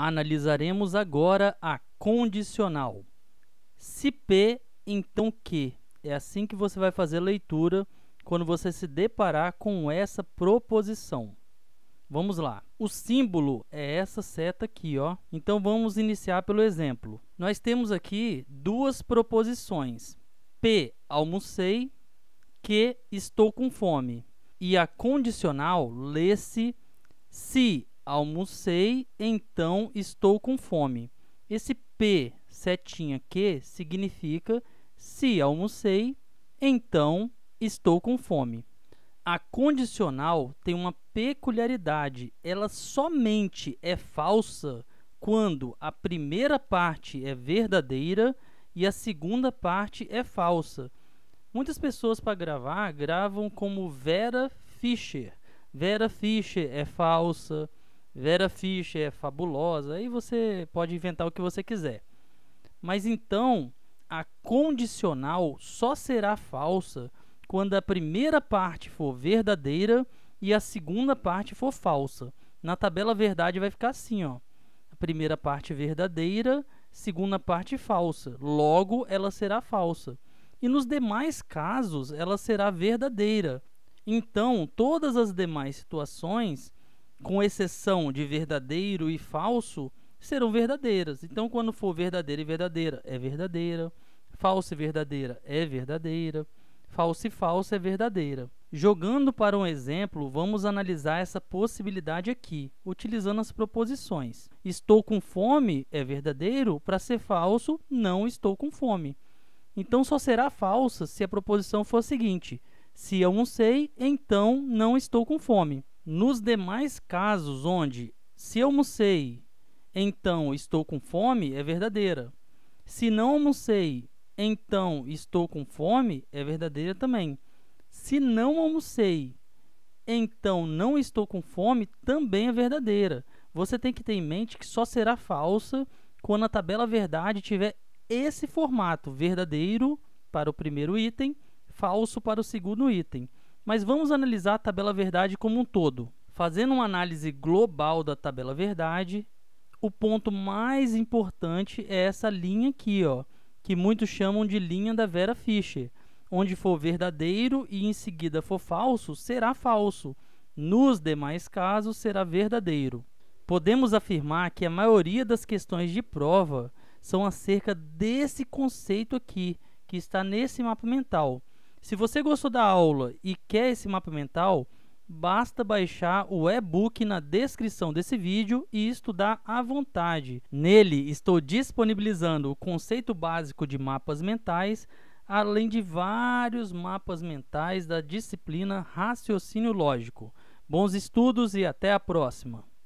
Analisaremos agora a condicional. Se P, então Q. É assim que você vai fazer a leitura quando você se deparar com essa proposição. Vamos lá. O símbolo é essa seta aqui, ó. Então vamos iniciar pelo exemplo. Nós temos aqui duas proposições. P, almocei, Q, estou com fome. E a condicional lê-se se Almocei, então estou com fome. Esse P setinha que significa se almocei, então estou com fome. A condicional tem uma peculiaridade, ela somente é falsa quando a primeira parte é verdadeira e a segunda parte é falsa. Muitas pessoas para gravar gravam como Vera Fischer. Vera Fischer é falsa. Vera Fischer é fabulosa, aí você pode inventar o que você quiser. Mas então, a condicional só será falsa quando a primeira parte for verdadeira e a segunda parte for falsa. Na tabela verdade vai ficar assim, ó. A primeira parte verdadeira, segunda parte falsa. Logo, ela será falsa. E nos demais casos, ela será verdadeira. Então, todas as demais situações com exceção de verdadeiro e falso, serão verdadeiras. Então, quando for verdadeira e verdadeira, é verdadeira. Falsa e verdadeira é verdadeira. Falsa e falsa é verdadeira. Jogando para um exemplo, vamos analisar essa possibilidade aqui, utilizando as proposições. Estou com fome é verdadeiro, para ser falso, não estou com fome. Então só será falsa se a proposição for a seguinte: se eu não sei, então não estou com fome. Nos demais casos onde se almocei, então estou com fome, é verdadeira. Se não almocei, então estou com fome, é verdadeira também. Se não almocei, então não estou com fome, também é verdadeira. Você tem que ter em mente que só será falsa quando a tabela verdade tiver esse formato: verdadeiro para o primeiro item, falso para o segundo item. Mas vamos analisar a tabela verdade como um todo. Fazendo uma análise global da tabela verdade, o ponto mais importante é essa linha aqui, ó, que muitos chamam de linha da Vera Fischer. Onde for verdadeiro e em seguida for falso, será falso. Nos demais casos, será verdadeiro. Podemos afirmar que a maioria das questões de prova são acerca desse conceito aqui, que está nesse mapa mental. Se você gostou da aula e quer esse mapa mental, basta baixar o e-book na descrição desse vídeo e estudar à vontade. Nele estou disponibilizando o conceito básico de mapas mentais, além de vários mapas mentais da disciplina Raciocínio Lógico. Bons estudos e até a próxima!